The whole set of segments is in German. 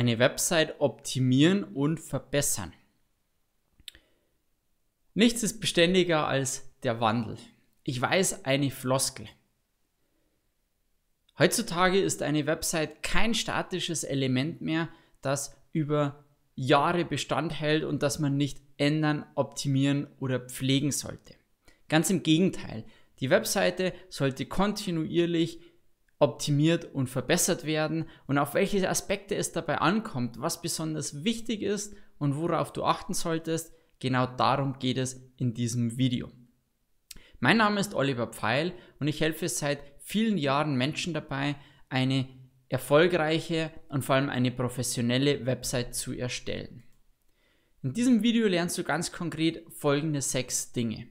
eine Website optimieren und verbessern. Nichts ist beständiger als der Wandel. Ich weiß, eine Floskel. Heutzutage ist eine Website kein statisches Element mehr, das über Jahre Bestand hält und das man nicht ändern, optimieren oder pflegen sollte. Ganz im Gegenteil, die Webseite sollte kontinuierlich optimiert und verbessert werden und auf welche Aspekte es dabei ankommt, was besonders wichtig ist und worauf du achten solltest, genau darum geht es in diesem Video. Mein Name ist Oliver Pfeil und ich helfe seit vielen Jahren Menschen dabei, eine erfolgreiche und vor allem eine professionelle Website zu erstellen. In diesem Video lernst du ganz konkret folgende sechs Dinge.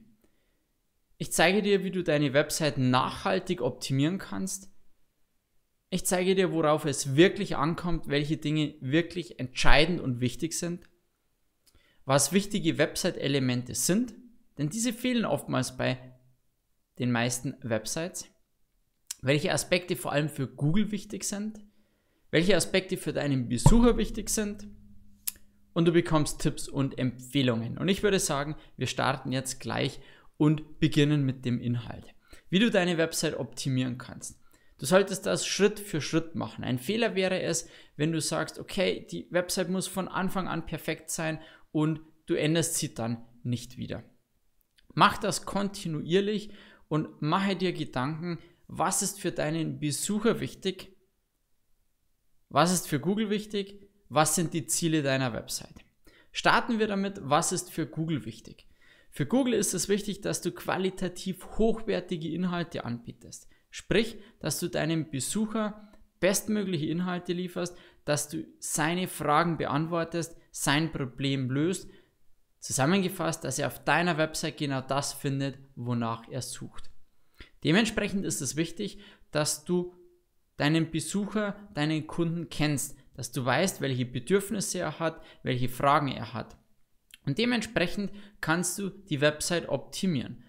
Ich zeige dir, wie du deine Website nachhaltig optimieren kannst, ich zeige dir, worauf es wirklich ankommt, welche Dinge wirklich entscheidend und wichtig sind, was wichtige Website-Elemente sind, denn diese fehlen oftmals bei den meisten Websites, welche Aspekte vor allem für Google wichtig sind, welche Aspekte für deinen Besucher wichtig sind und du bekommst Tipps und Empfehlungen. Und ich würde sagen, wir starten jetzt gleich und beginnen mit dem Inhalt. Wie du deine Website optimieren kannst. Du solltest das Schritt für Schritt machen. Ein Fehler wäre es, wenn du sagst, okay, die Website muss von Anfang an perfekt sein und du änderst sie dann nicht wieder. Mach das kontinuierlich und mache dir Gedanken, was ist für deinen Besucher wichtig, was ist für Google wichtig, was sind die Ziele deiner Website. Starten wir damit, was ist für Google wichtig. Für Google ist es wichtig, dass du qualitativ hochwertige Inhalte anbietest. Sprich, dass du deinem Besucher bestmögliche Inhalte lieferst, dass du seine Fragen beantwortest, sein Problem löst. Zusammengefasst, dass er auf deiner Website genau das findet, wonach er sucht. Dementsprechend ist es wichtig, dass du deinen Besucher, deinen Kunden kennst, dass du weißt, welche Bedürfnisse er hat, welche Fragen er hat. Und dementsprechend kannst du die Website optimieren.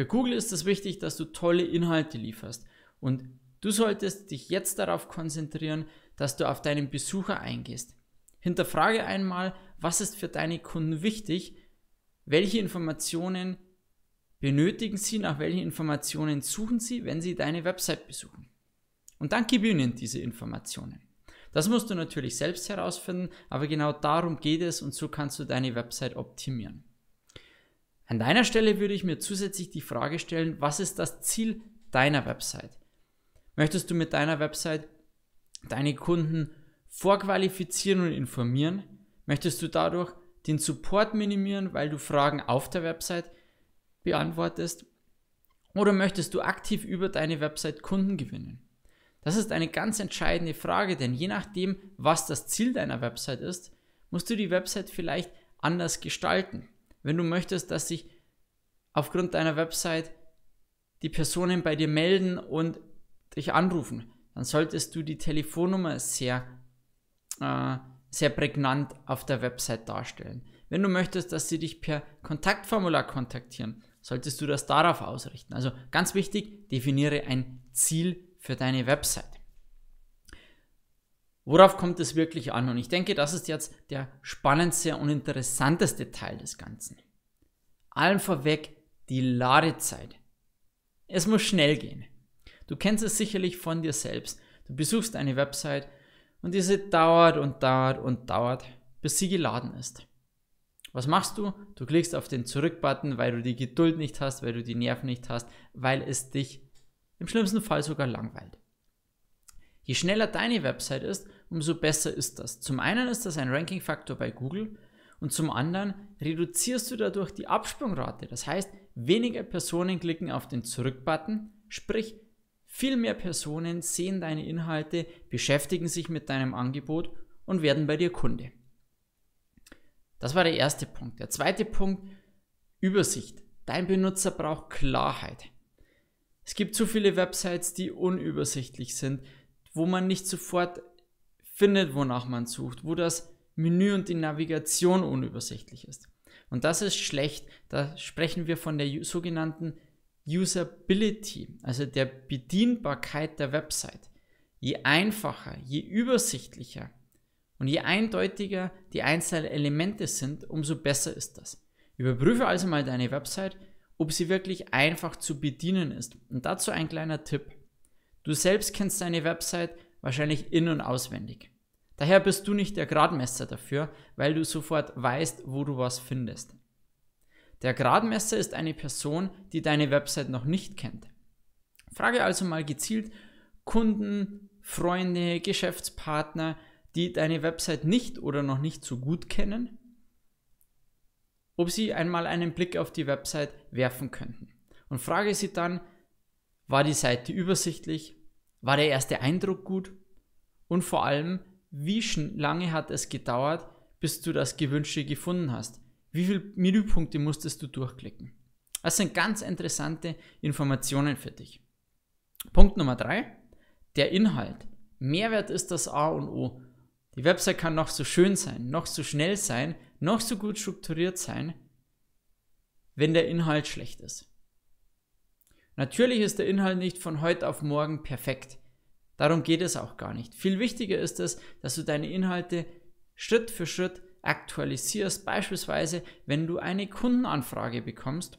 Für Google ist es wichtig, dass du tolle Inhalte lieferst und du solltest dich jetzt darauf konzentrieren, dass du auf deinen Besucher eingehst. Hinterfrage einmal, was ist für deine Kunden wichtig, welche Informationen benötigen sie, nach welchen Informationen suchen sie, wenn sie deine Website besuchen. Und dann gib ihnen diese Informationen. Das musst du natürlich selbst herausfinden, aber genau darum geht es und so kannst du deine Website optimieren. An deiner Stelle würde ich mir zusätzlich die Frage stellen, was ist das Ziel deiner Website? Möchtest du mit deiner Website deine Kunden vorqualifizieren und informieren? Möchtest du dadurch den Support minimieren, weil du Fragen auf der Website beantwortest? Oder möchtest du aktiv über deine Website Kunden gewinnen? Das ist eine ganz entscheidende Frage, denn je nachdem, was das Ziel deiner Website ist, musst du die Website vielleicht anders gestalten wenn du möchtest, dass sich aufgrund deiner Website die Personen bei dir melden und dich anrufen, dann solltest du die Telefonnummer sehr, äh, sehr prägnant auf der Website darstellen. Wenn du möchtest, dass sie dich per Kontaktformular kontaktieren, solltest du das darauf ausrichten. Also ganz wichtig, definiere ein Ziel für deine Website. Worauf kommt es wirklich an? Und ich denke, das ist jetzt der spannendste und interessanteste Teil des Ganzen. Allen vorweg die Ladezeit. Es muss schnell gehen. Du kennst es sicherlich von dir selbst. Du besuchst eine Website und diese dauert und dauert und dauert, bis sie geladen ist. Was machst du? Du klickst auf den Zurück-Button, weil du die Geduld nicht hast, weil du die Nerven nicht hast, weil es dich im schlimmsten Fall sogar langweilt. Je schneller deine Website ist, umso besser ist das. Zum einen ist das ein Ranking-Faktor bei Google und zum anderen reduzierst du dadurch die Absprungrate. Das heißt, weniger Personen klicken auf den Zurück-Button, sprich viel mehr Personen sehen deine Inhalte, beschäftigen sich mit deinem Angebot und werden bei dir Kunde. Das war der erste Punkt. Der zweite Punkt, Übersicht. Dein Benutzer braucht Klarheit. Es gibt zu viele Websites, die unübersichtlich sind, wo man nicht sofort findet, wonach man sucht, wo das Menü und die Navigation unübersichtlich ist. Und das ist schlecht. Da sprechen wir von der sogenannten Usability, also der Bedienbarkeit der Website. Je einfacher, je übersichtlicher und je eindeutiger die einzelnen Elemente sind, umso besser ist das. Überprüfe also mal deine Website, ob sie wirklich einfach zu bedienen ist. Und dazu ein kleiner Tipp. Du selbst kennst deine Website wahrscheinlich in- und auswendig. Daher bist du nicht der Gradmesser dafür, weil du sofort weißt, wo du was findest. Der Gradmesser ist eine Person, die deine Website noch nicht kennt. Frage also mal gezielt Kunden, Freunde, Geschäftspartner, die deine Website nicht oder noch nicht so gut kennen, ob sie einmal einen Blick auf die Website werfen könnten. Und frage sie dann, war die Seite übersichtlich, war der erste Eindruck gut? Und vor allem, wie lange hat es gedauert, bis du das Gewünschte gefunden hast? Wie viele Menüpunkte musstest du durchklicken? Das sind ganz interessante Informationen für dich. Punkt Nummer drei: der Inhalt. Mehrwert ist das A und O. Die Website kann noch so schön sein, noch so schnell sein, noch so gut strukturiert sein, wenn der Inhalt schlecht ist. Natürlich ist der Inhalt nicht von heute auf morgen perfekt. Darum geht es auch gar nicht. Viel wichtiger ist es, dass du deine Inhalte Schritt für Schritt aktualisierst. Beispielsweise, wenn du eine Kundenanfrage bekommst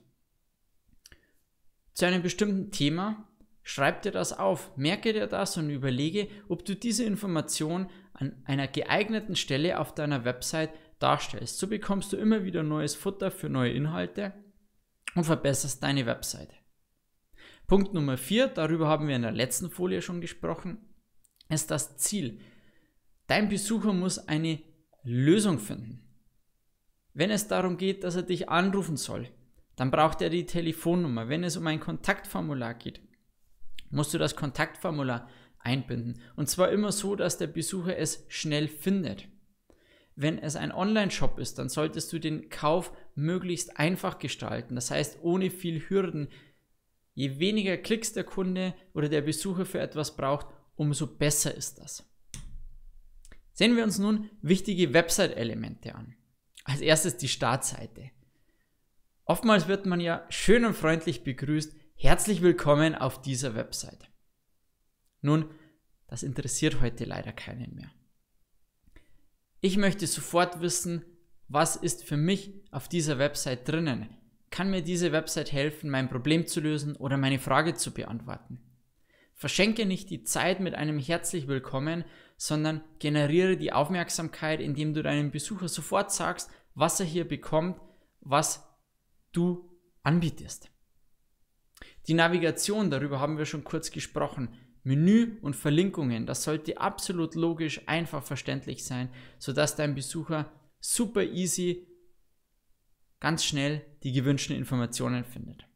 zu einem bestimmten Thema, schreib dir das auf, merke dir das und überlege, ob du diese Information an einer geeigneten Stelle auf deiner Website darstellst. So bekommst du immer wieder neues Futter für neue Inhalte und verbesserst deine Website. Punkt Nummer 4, darüber haben wir in der letzten Folie schon gesprochen, ist das Ziel. Dein Besucher muss eine Lösung finden. Wenn es darum geht, dass er dich anrufen soll, dann braucht er die Telefonnummer. Wenn es um ein Kontaktformular geht, musst du das Kontaktformular einbinden. Und zwar immer so, dass der Besucher es schnell findet. Wenn es ein Online-Shop ist, dann solltest du den Kauf möglichst einfach gestalten. Das heißt, ohne viel Hürden, Je weniger Klicks der Kunde oder der Besucher für etwas braucht, umso besser ist das. Sehen wir uns nun wichtige Website-Elemente an. Als erstes die Startseite. Oftmals wird man ja schön und freundlich begrüßt, herzlich willkommen auf dieser Website. Nun, das interessiert heute leider keinen mehr. Ich möchte sofort wissen, was ist für mich auf dieser Website drinnen? kann mir diese Website helfen, mein Problem zu lösen oder meine Frage zu beantworten? Verschenke nicht die Zeit mit einem herzlich willkommen, sondern generiere die Aufmerksamkeit, indem du deinem Besucher sofort sagst, was er hier bekommt, was du anbietest. Die Navigation, darüber haben wir schon kurz gesprochen. Menü und Verlinkungen, das sollte absolut logisch, einfach verständlich sein, sodass dein Besucher super easy ganz schnell die gewünschten Informationen findet.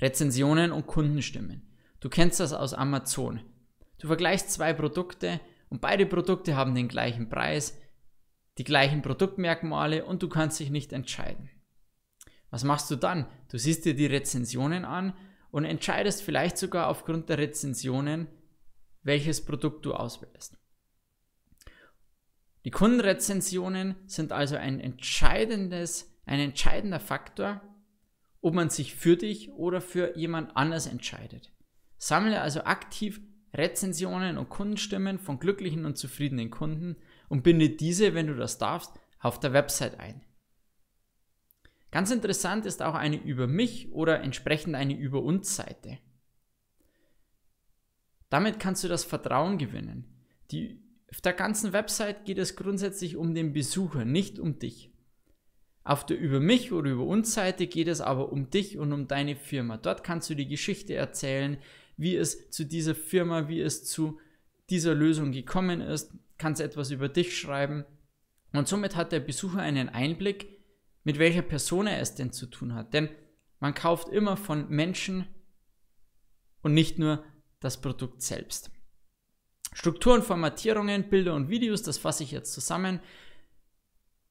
Rezensionen und Kundenstimmen. Du kennst das aus Amazon. Du vergleichst zwei Produkte und beide Produkte haben den gleichen Preis, die gleichen Produktmerkmale und du kannst dich nicht entscheiden. Was machst du dann? Du siehst dir die Rezensionen an und entscheidest vielleicht sogar aufgrund der Rezensionen, welches Produkt du auswählst. Die Kundenrezensionen sind also ein entscheidendes ein entscheidender Faktor, ob man sich für dich oder für jemand anders entscheidet. Sammle also aktiv Rezensionen und Kundenstimmen von glücklichen und zufriedenen Kunden und binde diese, wenn du das darfst, auf der Website ein. Ganz interessant ist auch eine über mich oder entsprechend eine über uns Seite. Damit kannst du das Vertrauen gewinnen. Die, auf der ganzen Website geht es grundsätzlich um den Besucher, nicht um dich. Auf der Über mich oder über uns Seite geht es aber um dich und um deine Firma. Dort kannst du die Geschichte erzählen, wie es zu dieser Firma, wie es zu dieser Lösung gekommen ist, kannst etwas über dich schreiben. Und somit hat der Besucher einen Einblick, mit welcher Person er es denn zu tun hat. Denn man kauft immer von Menschen und nicht nur das Produkt selbst. Strukturen, Formatierungen, Bilder und Videos, das fasse ich jetzt zusammen.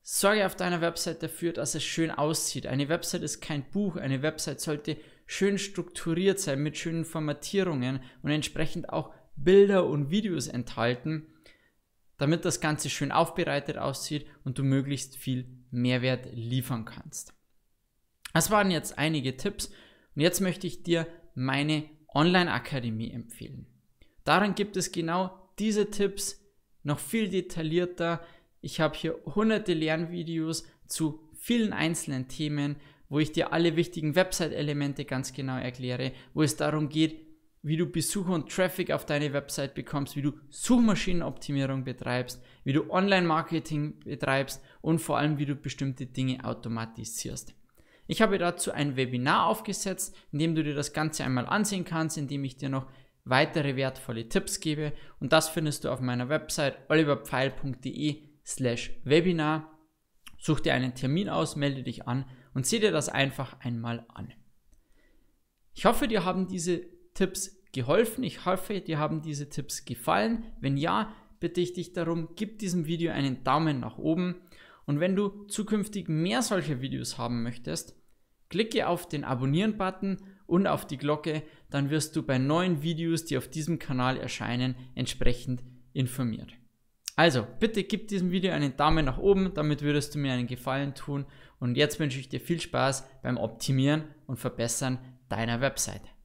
Sorge auf deiner Website dafür, dass es schön aussieht. Eine Website ist kein Buch. Eine Website sollte schön strukturiert sein mit schönen Formatierungen und entsprechend auch Bilder und Videos enthalten, damit das Ganze schön aufbereitet aussieht und du möglichst viel Mehrwert liefern kannst. Das waren jetzt einige Tipps und jetzt möchte ich dir meine Online-Akademie empfehlen. Darin gibt es genau diese Tipps noch viel detaillierter ich habe hier hunderte Lernvideos zu vielen einzelnen Themen, wo ich dir alle wichtigen Website-Elemente ganz genau erkläre, wo es darum geht, wie du Besucher und Traffic auf deine Website bekommst, wie du Suchmaschinenoptimierung betreibst, wie du Online-Marketing betreibst und vor allem, wie du bestimmte Dinge automatisierst. Ich habe dazu ein Webinar aufgesetzt, in dem du dir das Ganze einmal ansehen kannst, in dem ich dir noch weitere wertvolle Tipps gebe und das findest du auf meiner Website oliverpfeil.de slash Webinar. Such dir einen Termin aus, melde dich an und sieh dir das einfach einmal an. Ich hoffe, dir haben diese Tipps geholfen. Ich hoffe, dir haben diese Tipps gefallen. Wenn ja, bitte ich dich darum, gib diesem Video einen Daumen nach oben. Und wenn du zukünftig mehr solcher Videos haben möchtest, klicke auf den Abonnieren-Button und auf die Glocke, dann wirst du bei neuen Videos, die auf diesem Kanal erscheinen, entsprechend informiert. Also, bitte gib diesem Video einen Daumen nach oben, damit würdest du mir einen Gefallen tun. Und jetzt wünsche ich dir viel Spaß beim Optimieren und Verbessern deiner Website.